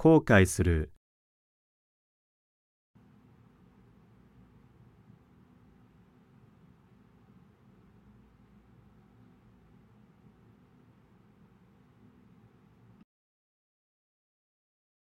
後悔する